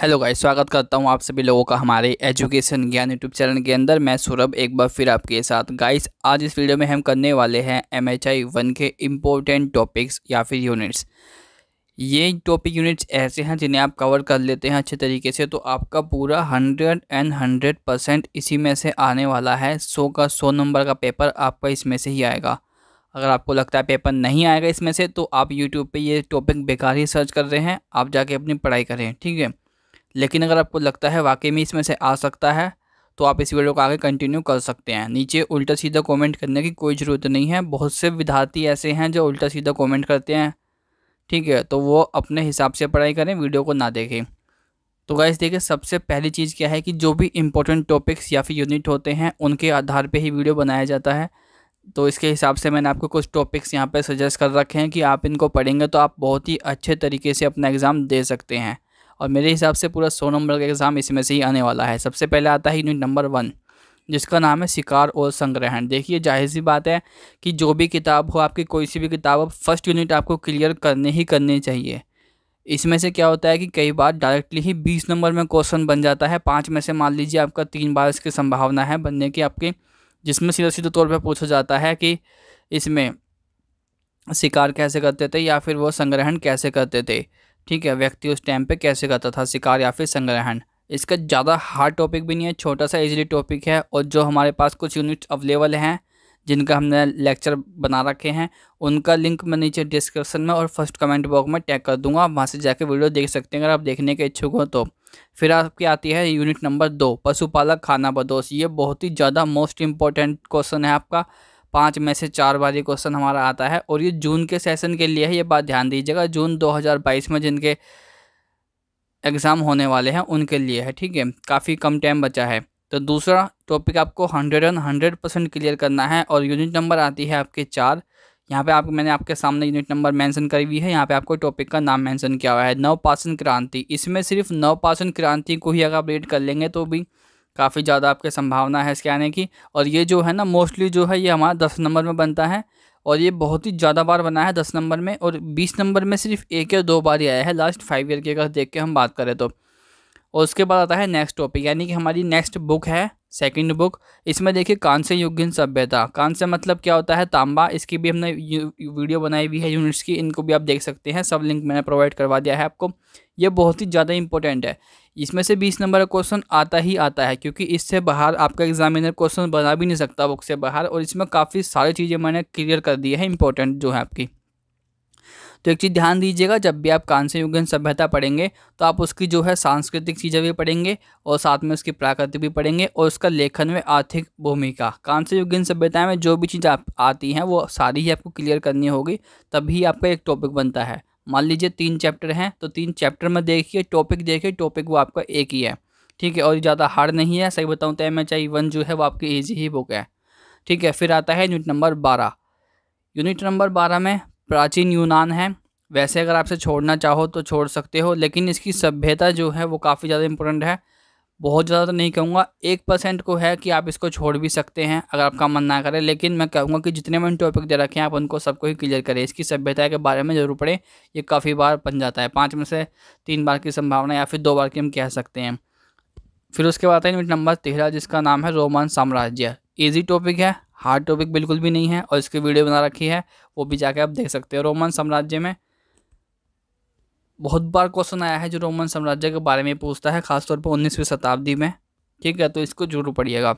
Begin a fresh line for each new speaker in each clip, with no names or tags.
hello guys स्वागत करता हूं आप सभी लोगों का हमारे एजुकेशन ज्ञान यूट्यूब चैनल के अंदर मैं सौरभ एक बार फिर आपके साथ गाइस आज इस वीडियो में हम करने वाले हैं एम एच आई वन के इम्पोर्टेंट टॉपिक्स या फिर यूनिट्स ये टॉपिक यूनिट्स ऐसे हैं जिन्हें आप कवर कर लेते हैं अच्छे तरीके से तो आपका पूरा हंड्रेड एंड हंड्रेड परसेंट इसी में से आने वाला है सौ का सौ नंबर का पेपर आपका इसमें से ही आएगा अगर आपको लगता है पेपर नहीं आएगा इसमें से तो आप यूट्यूब पे ये टॉपिक बेकार ही सर्च कर रहे हैं आप जाके अपनी पढ़ाई करें ठीक है लेकिन अगर आपको लगता है वाकई में इसमें से आ सकता है तो आप इस वीडियो को आगे कंटिन्यू कर सकते हैं नीचे उल्टा सीधा कमेंट करने की कोई ज़रूरत नहीं है बहुत से विद्यार्थी ऐसे हैं जो उल्टा सीधा कमेंट करते हैं ठीक है तो वो अपने हिसाब से पढ़ाई करें वीडियो को ना देखें तो गाइस देखिए सबसे पहली चीज़ क्या है कि जो भी इम्पोर्टेंट टॉपिक्स या फिर यूनिट होते हैं उनके आधार पर ही वीडियो बनाया जाता है तो इसके हिसाब से मैंने आपको कुछ टॉपिक्स यहाँ पर सजेस्ट कर रखे हैं कि आप इनको पढ़ेंगे तो आप बहुत ही अच्छे तरीके से अपना एग्ज़ाम दे सकते हैं और मेरे हिसाब से पूरा सौ नंबर का एग्ज़ाम इसमें से ही आने वाला है सबसे पहले आता है यूनिट नंबर वन जिसका नाम है शिकार और संग्रहण देखिए जाहिर सी बात है कि जो भी किताब हो आपकी कोई सी भी किताब हो फर्स्ट यूनिट आपको क्लियर करने ही करनी चाहिए इसमें से क्या होता है कि कई बार डायरेक्टली ही बीस नंबर में क्वेश्चन बन जाता है पाँच में से मान लीजिए आपका तीन बार इसकी संभावना है बनने की आपके जिसमें सीधा सीधे तौर पर पूछा जाता है कि इसमें शिकार कैसे करते थे या फिर वो संग्रहण कैसे करते थे ठीक है व्यक्ति उस टाइम पे कैसे करता था शिकार या फिर संग्रहण इसका ज़्यादा हार्ड टॉपिक भी नहीं है छोटा सा इजीली टॉपिक है और जो हमारे पास कुछ यूनिट अवेलेबल हैं जिनका हमने लेक्चर बना रखे हैं उनका लिंक मैं नीचे डिस्क्रिप्शन में और फर्स्ट कमेंट बॉक्स में टैग कर दूंगा आप वहाँ से जाकर वीडियो देख सकते हैं अगर आप देखने के इच्छुक हो तो फिर आपकी आती है यूनिट नंबर दो पशुपालक खाना बदोश ये बहुत ही ज़्यादा मोस्ट इम्पॉर्टेंट क्वेश्चन है आपका पाँच में से चार बार ये क्वेश्चन हमारा आता है और ये जून के सेशन के लिए है ये बात ध्यान दीजिएगा जून 2022 में जिनके एग्ज़ाम होने वाले हैं उनके लिए है ठीक है काफ़ी कम टाइम बचा है तो दूसरा टॉपिक आपको hundred and hundred percent clear करना है और यूनिट नंबर आती है आपके चार यहाँ पे आप मैंने आपके सामने यूनिट नंबर मेंशन करी हुई है यहाँ पे आपको टॉपिक का नाम मेंशन किया हुआ है नव क्रांति इसमें सिर्फ नव क्रांति को ही अगर आप रीड कर लेंगे तो भी काफ़ी ज़्यादा आपके संभावना है इसके आने की और ये जो है ना मोस्टली जो है ये हमारा दस नंबर में बनता है और ये बहुत ही ज़्यादा बार बना है दस नंबर में और बीस नंबर में सिर्फ एक या दो बार ही आया है लास्ट फाइव ईयर की अगर देख के हम बात करें तो और उसके बाद आता है नेक्स्ट टॉपिक यानी कि हमारी नेक्स्ट बुक है सेकंड बुक इसमें देखिए कांस्य युगिन सभ्यता कांस्य मतलब क्या होता है तांबा इसकी भी हमने वीडियो बनाई हुई है यूनिट्स की इनको भी आप देख सकते हैं सब लिंक मैंने प्रोवाइड करवा दिया है आपको ये बहुत ही ज़्यादा इंपॉर्टेंट है इसमें से बीस नंबर का क्वेश्चन आता ही आता है क्योंकि इससे बाहर आपका एग्जामिनर क्वेश्चन बना भी नहीं सकता बुक से बाहर और इसमें काफ़ी सारी चीज़ें मैंने क्लियर कर दी है इंपॉर्टेंट जो है आपकी तो एक चीज़ ध्यान दीजिएगा जब भी आप कांस्य युगन सभ्यता पढ़ेंगे तो आप उसकी जो है सांस्कृतिक चीज़ें भी पढ़ेंगे और साथ में उसकी प्राकृतिक भी पढ़ेंगे और उसका लेखन में आर्थिक भूमिका कांस्य युगन सभ्यता में जो भी चीज़ आप आती हैं वो सारी ही आपको क्लियर करनी होगी तभी आपका एक टॉपिक बनता है मान लीजिए तीन चैप्टर हैं तो तीन चैप्टर में देखिए टॉपिक देखिए टॉपिक वो आपका एक ही है ठीक है और ज़्यादा हार्ड नहीं है सही बताऊँ तो एम एच आई वन जो है वो आपकी ईजी ही बुक है ठीक है फिर आता है यूनिट नंबर बारह यूनिट नंबर बारह में प्राचीन यूनान है वैसे अगर आपसे छोड़ना चाहो तो छोड़ सकते हो लेकिन इसकी सभ्यता जो है वो काफ़ी ज़्यादा इंपॉर्टेंट है बहुत ज़्यादा तो नहीं कहूँगा एक परसेंट को है कि आप इसको छोड़ भी सकते हैं अगर आपका मन ना करे लेकिन मैं कहूँगा कि जितने मैंने टॉपिक दे रखे हैं आप उनको सबको ही क्लियर करें इसकी सभ्यता के बारे में जरूर पढ़ें ये काफ़ी बार बन जाता है पाँच में से तीन बार की संभावना या फिर दो बार की हम कह सकते हैं फिर उसके बाद है यूनिट नंबर तेरह जिसका नाम है रोमन साम्राज्य ईजी टॉपिक है हार्ड टॉपिक बिल्कुल भी नहीं है और इसकी वीडियो बना रखी है वो भी जाके आप देख सकते हो रोमन साम्राज्य में बहुत बार क्वेश्चन आया है जो रोमन साम्राज्य के बारे में पूछता है खासतौर पर उन्नीसवीं शताब्दी में ठीक है तो इसको जरूर पढ़िएगा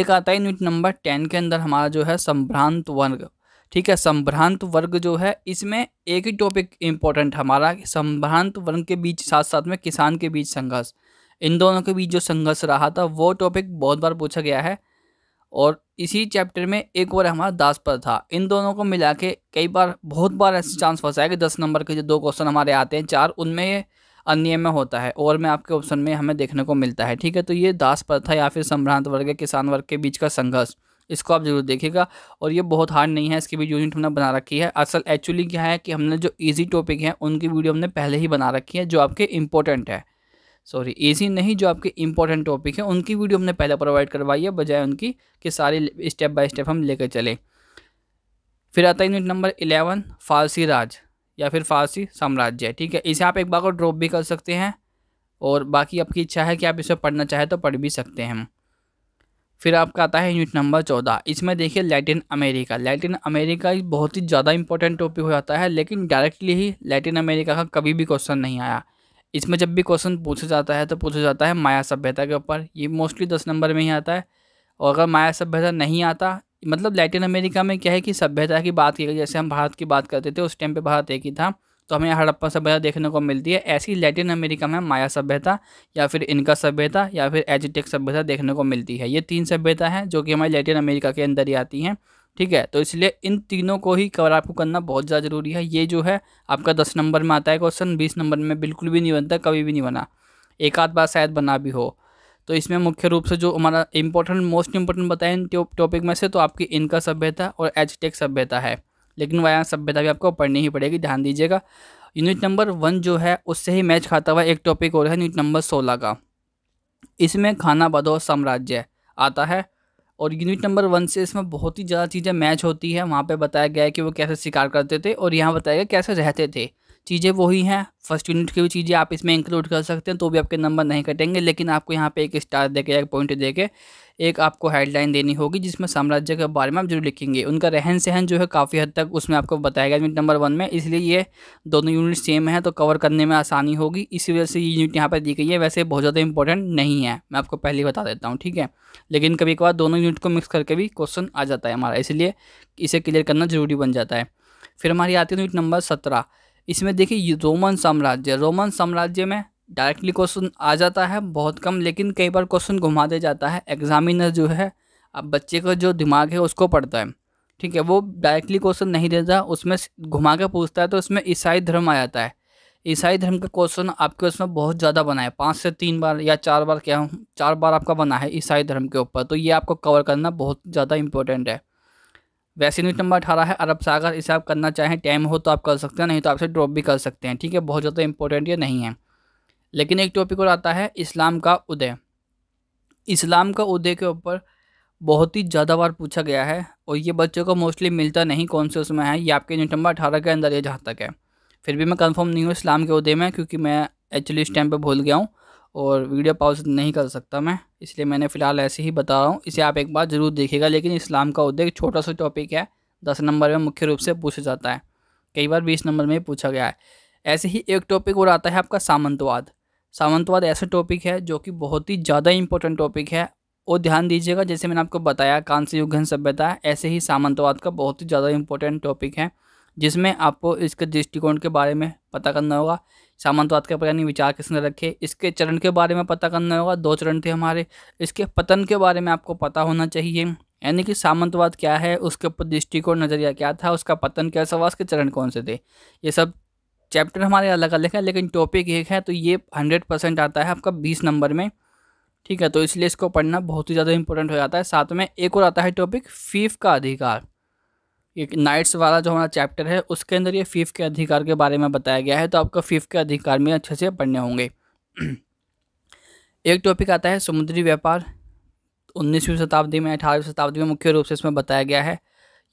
एक आता है यूनिट नंबर टेन के अंदर हमारा जो है संभ्रांत वर्ग ठीक है संभ्रांत वर्ग जो है इसमें एक ही टॉपिक इम्पोर्टेंट हमारा संभ्रांत वर्ग के बीच साथ साथ में किसान के बीच संघर्ष इन दोनों के बीच जो संघर्ष रहा था वो टॉपिक बहुत बार पूछा गया है और इसी चैप्टर में एक और हमारा दास पर था इन दोनों को मिला के कई बार बहुत बार ऐसे चांस फंसा है कि दस नंबर के जो दो क्वेश्चन हमारे आते हैं चार उनमें अन्य में होता है और में आपके ऑप्शन में हमें देखने को मिलता है ठीक है तो ये दास था या फिर संभ्रांत वर्ग किसान वर्ग के बीच का संघर्ष इसको आप जरूर देखिएगा और ये बहुत हार्ड नहीं है इसकी भी यूनिट हमने बना रखी है असल एक्चुअली क्या है कि हमने जो इजी टॉपिक हैं उनकी वीडियो हमने पहले ही बना रखी है जो आपके इंपॉर्टेंट है सॉरी ऐसी नहीं जो आपके इंपॉर्टेंट टॉपिक है उनकी वीडियो हमने पहले प्रोवाइड करवाई है बजाय उनकी कि सारी स्टेप बाय स्टेप हम लेकर चले फिर आता है यूनिट नंबर इलेवन फारसी राज या फिर फारसी साम्राज्य ठीक है इसे आप एक बार को ड्रॉप भी कर सकते हैं और बाकी आपकी इच्छा है कि आप इसे पढ़ना चाहें तो पढ़ भी सकते हैं फिर आपका आता है यूनिट नंबर चौदह इसमें देखिए लैटिन अमेरिका लैटिन अमेरिका बहुत ही ज़्यादा इंपॉर्टेंट टॉपिक हो जाता है लेकिन डायरेक्टली ही लैटिन अमेरिका का कभी भी क्वेश्चन नहीं आया इसमें जब भी क्वेश्चन पूछा जाता है तो पूछा जाता है माया सभ्यता के ऊपर ये मोस्टली दस नंबर में ही आता है और अगर माया सभ्यता नहीं आता मतलब लैटिन अमेरिका में क्या है कि सभ्यता की बात की गई जैसे हम भारत की बात करते थे उस टाइम पे भारत एक ही था तो हमें हड़प्पा सभ्यता देखने को मिलती है ऐसी लैटिन अमेरिका में माया सभ्यता या फिर इनका सभ्यता या फिर एजिटेक सभ्यता देखने को मिलती है ये तीन सभ्यता हैं जो कि हमारी लैटिन अमेरिका के अंदर ही आती हैं ठीक है तो इसलिए इन तीनों को ही कवर आपको करना बहुत ज़्यादा ज़रूरी है ये जो है आपका दस नंबर में आता है क्वेश्चन बीस नंबर में बिल्कुल भी नहीं बनता कभी भी नहीं बना एक आध बार शायद बना भी हो तो इसमें मुख्य रूप से जो हमारा इंपॉर्टेंट मोस्ट इंपॉर्टेंट बताएं इन टॉपिक में से तो आपकी इनका सभ्यता और टेक सभ्यता है लेकिन वह सभ्यता भी आपको पढ़नी ही पड़ेगी ध्यान दीजिएगा यूनिट नंबर वन जो है उससे ही मैच खाता हुआ एक टॉपिक और है यूनिट नंबर सोलह का इसमें खाना बदो साम्राज्य आता है और यूनिट नंबर वन से इसमें बहुत ही ज़्यादा चीज़ें मैच होती है वहाँ पे बताया गया है कि वो कैसे शिकार करते थे और यहाँ बताया गया कैसे रहते थे चीज़ें वही हैं फर्स्ट यूनिट की भी चीज़ें आप इसमें इंक्लूड कर सकते हैं तो भी आपके नंबर नहीं कटेंगे लेकिन आपको यहाँ पे एक स्टार देके एक पॉइंट देके एक आपको हेडलाइन देनी होगी जिसमें साम्राज्य के बारे में आप जरूर लिखेंगे उनका रहन सहन जो है काफ़ी हद तक उसमें आपको बताया गया यूनिट नंबर वन में इसलिए ये दोनों यूनिट सेम है तो कवर करने में आसानी होगी इसी वजह से ये यूनिट यहाँ पर दी गई है वैसे बहुत ज़्यादा इंपॉर्टेंट नहीं है मैं आपको पहले ही बता देता हूँ ठीक है लेकिन कभी कभार दोनों यूनिट को मिक्स करके भी क्वेश्चन आ जाता है हमारा इसलिए इसे क्लियर करना ज़रूरी बन जाता है फिर हमारी आती है यूनिट नंबर सत्रह इसमें देखिए रोमन साम्राज्य रोमन साम्राज्य में डायरेक्टली क्वेश्चन आ जाता है बहुत कम लेकिन कई बार क्वेश्चन घुमा दिया जाता है एग्जामिनर जो है अब बच्चे का जो दिमाग है उसको पढ़ता है ठीक है वो डायरेक्टली क्वेश्चन नहीं देता उसमें घुमा के पूछता है तो उसमें ईसाई धर्म आ जाता है ईसाई धर्म का क्वेश्चन आपके उसमें बहुत ज़्यादा बना है पाँच से तीन बार या चार बार क्या चार बार आपका बना है ईसाई धर्म के ऊपर तो ये आपको कवर करना बहुत ज़्यादा इंपॉर्टेंट है वैसे न्यूज नंबर अठारह है अरब सागर इसे आप करना चाहें टाइम हो तो आप कर सकते हैं नहीं तो आपसे ड्रॉप भी कर सकते हैं ठीक है बहुत ज़्यादा इंपॉर्टेंट ये नहीं है लेकिन एक टॉपिक और आता है इस्लाम का उदय इस्लाम का उदय के ऊपर बहुत ही ज़्यादा बार पूछा गया है और ये बच्चों को मोस्टली मिलता नहीं कौन से उसमें है ये आपके न्यूज नंबर अठारह के अंदर ये जहाँ तक है फिर भी मैं कंफर्म नहीं हूँ इस्लाम के उदय में क्योंकि मैं एक्चुअली इस टाइम पर भूल गया हूँ और वीडियो पॉज नहीं कर सकता मैं इसलिए मैंने फ़िलहाल ऐसे ही बता रहा हूँ इसे आप एक बार ज़रूर देखिएगा लेकिन इस्लाम का उद्योग छोटा सा टॉपिक है दस नंबर में मुख्य रूप से पूछा जाता है कई बार बीस नंबर में पूछा गया है ऐसे ही एक टॉपिक और आता है आपका सामंतवाद सामंतवाद ऐसा टॉपिक है जो कि बहुत ही ज़्यादा इंपॉर्टेंट टॉपिक है और ध्यान दीजिएगा जैसे मैंने आपको बताया कांस्य युगन सभ्यता ऐसे ही सामंतवाद का बहुत ही ज़्यादा इंपॉर्टेंट टॉपिक है जिसमें आपको इसके दृष्टिकोण के बारे में पता करना होगा सामंतवाद के प्रयानी विचार किसने रखे इसके चरण के बारे में पता करना होगा दो चरण थे हमारे इसके पतन के बारे में आपको पता होना चाहिए यानी कि सामंतवाद क्या है उसके ऊपर दृष्टिकोण नज़रिया क्या था उसका पतन कैसा हुआ उसके चरण कौन से थे ये सब चैप्टर हमारे अलग अलग है लेकिन टॉपिक एक है तो ये हंड्रेड परसेंट आता है आपका बीस नंबर में ठीक है तो इसलिए इसको पढ़ना बहुत ही ज़्यादा इंपॉर्टेंट हो जाता है साथ में एक और आता है टॉपिक फीफ का अधिकार ये नाइट्स वाला जो हमारा चैप्टर है उसके अंदर ये फीफ के अधिकार के बारे में बताया गया है तो आपको फीफ के अधिकार में अच्छे से पढ़ने होंगे एक टॉपिक आता है समुद्री व्यापार उन्नीसवीं शताब्दी में अठारहवीं शताब्दी में मुख्य रूप से इसमें बताया गया है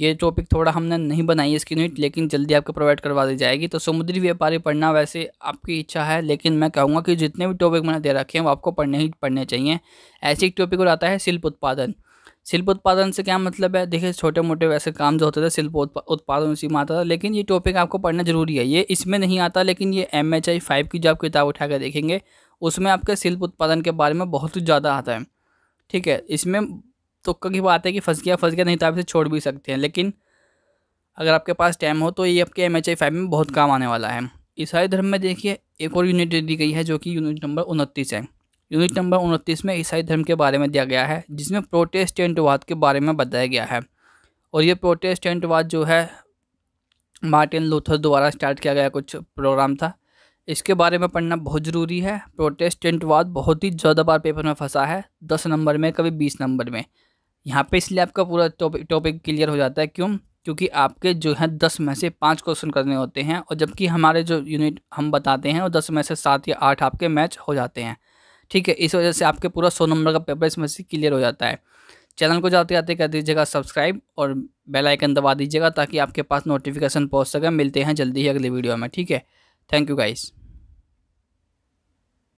ये टॉपिक थोड़ा हमने नहीं बनाई इसकी यूनिट लेकिन जल्दी आपको प्रोवाइड करवा दी जाएगी तो समुद्री व्यापारी पढ़ना वैसे आपकी इच्छा है लेकिन मैं कहूँगा कि जितने भी टॉपिक मैंने दे रखे हैं वो आपको पढ़ने ही पढ़ने चाहिए ऐसे एक टॉपिक और आता है शिल्प उत्पादन शिल्प उत्पादन से क्या मतलब है देखिए छोटे मोटे वैसे काम जो होते थे शिल्प उत्पादन उसी में आता था लेकिन ये टॉपिक आपको पढ़ना जरूरी है ये इसमें नहीं आता लेकिन ये एम एच आई फाइव की जो आप किताब उठाकर देखेंगे उसमें आपके शिल्प उत्पादन के बारे में बहुत ज़्यादा आता है ठीक है इसमें तो कभी बात है कि फंस गया फंस गया नहीं तो आप इसे छोड़ भी सकते हैं लेकिन अगर आपके पास टाइम हो तो ये आपके एम एच आई फाइव में बहुत काम आने वाला है ईसाई धर्म में देखिए एक और यूनिट दी गई है जो कि यूनिट नंबर उनतीस है यूनिट नंबर उनतीस में ईसाई धर्म के बारे में दिया गया है जिसमें प्रोटेस्टेंटवाद के बारे में बताया गया है और ये प्रोटेस्टेंटवाद जो है मार्टिन लूथर द्वारा स्टार्ट किया गया कुछ प्रोग्राम था इसके बारे में पढ़ना बहुत ज़रूरी है प्रोटेस्टेंटवाद बहुत ही ज़्यादा बार पेपर में फंसा है दस नंबर में कभी बीस नंबर में यहाँ पे इसलिए आपका पूरा टॉपिक टॉपिक क्लियर हो जाता है क्यों क्योंकि आपके जो है दस में से पाँच क्वेश्चन करने होते हैं और जबकि हमारे जो यूनिट हम बताते हैं वो दस में से सात या आठ आपके मैच हो जाते हैं ठीक है इस वजह से आपके पूरा सौ नंबर का पेपर इसमें से क्लियर हो जाता है चैनल को जाते जाते कर दीजिएगा सब्सक्राइब और बेल आइकन दबा दीजिएगा ताकि आपके पास नोटिफिकेशन पहुंच सके मिलते हैं जल्दी ही अगली वीडियो में ठीक है थैंक यू गाइस